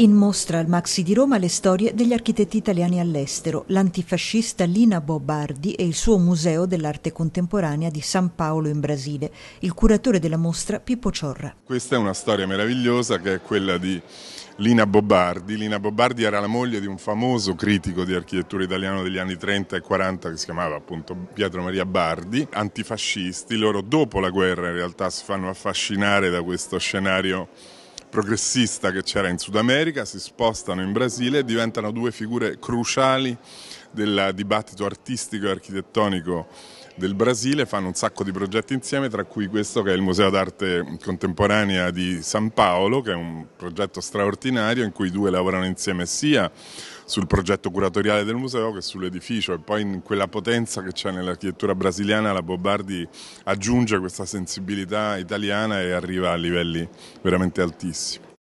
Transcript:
In mostra al Maxi di Roma le storie degli architetti italiani all'estero, l'antifascista Lina Bobardi e il suo Museo dell'Arte Contemporanea di San Paolo in Brasile, il curatore della mostra Pippo Ciorra. Questa è una storia meravigliosa che è quella di Lina Bobardi. Lina Bobardi era la moglie di un famoso critico di architettura italiano degli anni 30 e 40 che si chiamava appunto Pietro Maria Bardi, antifascisti. Loro dopo la guerra in realtà si fanno affascinare da questo scenario progressista che c'era in Sud America, si spostano in Brasile e diventano due figure cruciali del dibattito artistico e architettonico del Brasile, fanno un sacco di progetti insieme, tra cui questo che è il Museo d'Arte Contemporanea di San Paolo, che è un progetto straordinario in cui i due lavorano insieme sia sul progetto curatoriale del museo che sull'edificio e poi in quella potenza che c'è nell'architettura brasiliana la Bobardi aggiunge questa sensibilità italiana e arriva a livelli veramente altissimi.